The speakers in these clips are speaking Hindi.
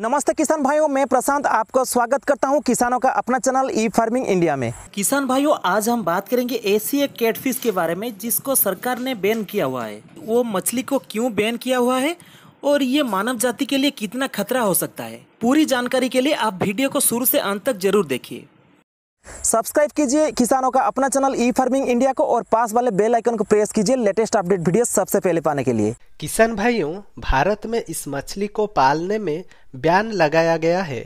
नमस्ते किसान भाइयों मैं प्रशांत आपका स्वागत करता हूं किसानों का अपना चैनल ई फार्मिंग इंडिया में किसान भाइयों आज हम बात करेंगे ऐसी एक कैटफिश के बारे में जिसको सरकार ने बैन किया हुआ है वो मछली को क्यों बैन किया हुआ है और ये मानव जाति के लिए कितना खतरा हो सकता है पूरी जानकारी के लिए आप वीडियो को शुरू से अंत तक जरूर देखिए सब्सक्राइब कीजिए किसानों का अपना चैनल ई फार्मिंग इंडिया को और पास वाले बेल आइकन को प्रेस कीजिए लेटेस्ट अपडेट वीडियो सबसे पहले पाने के लिए किसान भाइयों भारत में इस मछली को पालने में बैन लगाया गया है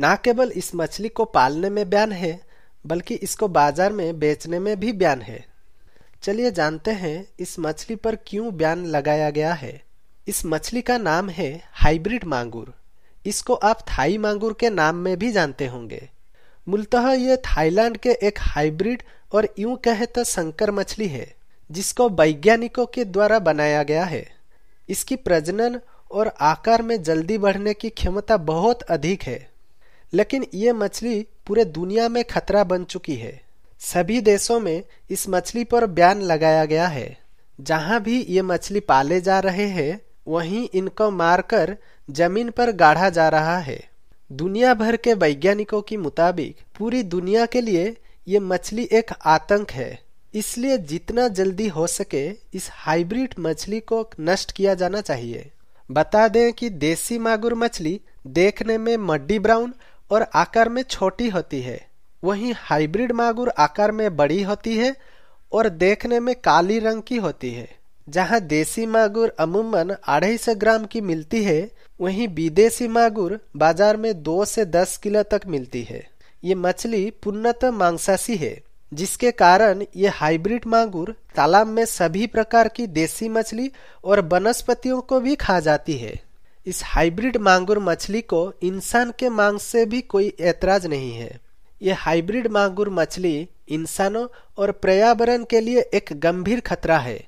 न केवल इस मछली को पालने में बैन है बल्कि इसको बाजार में बेचने में भी बैन है चलिए जानते हैं इस मछली पर क्यों बैन लगाया गया है इस मछली का नाम है हाइब्रिड मांगुर इसको आप थाई मांगुर के नाम में भी जानते होंगे मूलतः यह थाईलैंड के एक हाइब्रिड और यूं कहे तो संकर मछली है जिसको वैज्ञानिकों के द्वारा बनाया गया है इसकी प्रजनन और आकार में जल्दी बढ़ने की क्षमता बहुत अधिक है लेकिन ये मछली पूरे दुनिया में खतरा बन चुकी है सभी देशों में इस मछली पर बैन लगाया गया है जहां भी ये मछली पाले जा रहे हैं वहीं इनको मारकर जमीन पर गाढ़ा जा रहा है दुनिया भर के वैज्ञानिकों के मुताबिक पूरी दुनिया के लिए ये मछली एक आतंक है इसलिए जितना जल्दी हो सके इस हाइब्रिड मछली को नष्ट किया जाना चाहिए बता दें कि देसी मागुर मछली देखने में मड्डी ब्राउन और आकार में छोटी होती है वहीं हाइब्रिड मागुर आकार में बड़ी होती है और देखने में काली रंग की होती है जहां देसी मागुर अमूमन अढ़ाई सौ ग्राम की मिलती है वहीं विदेशी मांगुर बाजार में दो से दस किलो तक मिलती है ये मछली पूर्णतः मांसासी है जिसके कारण ये हाइब्रिड मांगुर तालाब में सभी प्रकार की देसी मछली और वनस्पतियों को भी खा जाती है इस हाइब्रिड मांगुर मछली को इंसान के मांग से भी कोई ऐतराज नहीं है ये हाइब्रिड मांगुर मछली इंसानों और पर्यावरण के लिए एक गंभीर खतरा है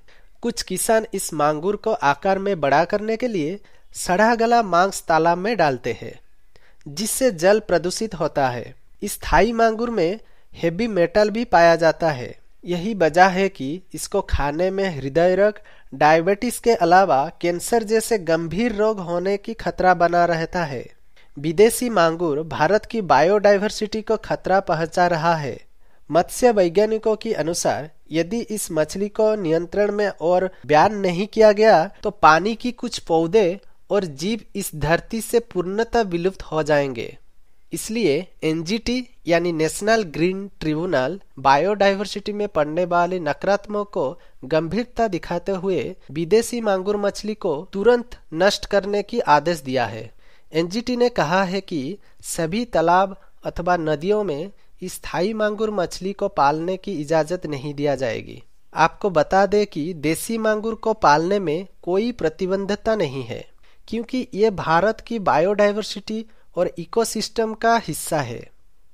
कुछ किसान इस मांगुर को आकार में बड़ा करने के लिए सड़ा गला मांस तालाब में डालते हैं जिससे जल प्रदूषित होता है स्थायी मांगुर में हेवी मेटल भी पाया जाता है यही वजह है कि इसको खाने में हृदय रोग डायबिटीज के अलावा कैंसर जैसे गंभीर रोग होने की खतरा बना रहता है विदेशी मांगुर भारत की बायोडाइवर्सिटी को खतरा पहुंचा रहा है मत्स्य वैज्ञानिकों के अनुसार यदि इस मछली को नियंत्रण में और बयान नहीं किया गया तो पानी की कुछ पौधे और जीव इस धरती से पूर्णतः विलुप्त हो जाएंगे इसलिए एनजीटी यानी नेशनल ग्रीन ट्रिब्यूनल बायोडाइवर्सिटी में पड़ने वाले नकारात्मक को गंभीरता दिखाते हुए विदेशी मांगुर मछली को तुरंत नष्ट करने की आदेश दिया है एनजीटी ने कहा है कि सभी तालाब अथवा नदियों में स्थायी मांगुर मछली को पालने की इजाजत नहीं दिया जाएगी आपको बता दें कि देसी मांगुर को पालने में कोई प्रतिबंधता नहीं है क्योंकि ये भारत की बायोडाइवर्सिटी और इकोसिस्टम का हिस्सा है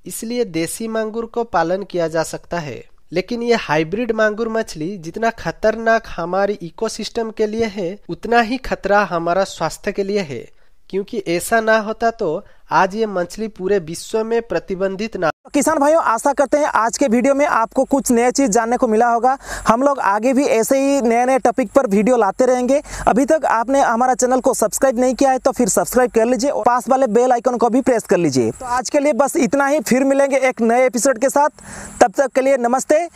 इसलिए देसी मांगुर को पालन किया जा सकता है लेकिन ये हाइब्रिड मांगुर मछली जितना खतरनाक हमारी इकोसिस्टम के लिए है उतना ही खतरा हमारा स्वास्थ्य के लिए है क्योंकि ऐसा ना होता तो आज ये मछली पूरे विश्व में प्रतिबंधित ना तो किसान भाइयों आशा करते हैं आज के वीडियो में आपको कुछ नया चीज़ जानने को मिला होगा हम लोग आगे भी ऐसे ही नए नए टॉपिक पर वीडियो लाते रहेंगे अभी तक आपने हमारा चैनल को सब्सक्राइब नहीं किया है तो फिर सब्सक्राइब कर लीजिए और पास वाले बेल आइकन को भी प्रेस कर लीजिए तो आज के लिए बस इतना ही फिर मिलेंगे एक नए एपिसोड के साथ तब तक के लिए नमस्ते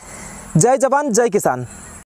जय जवान जय किसान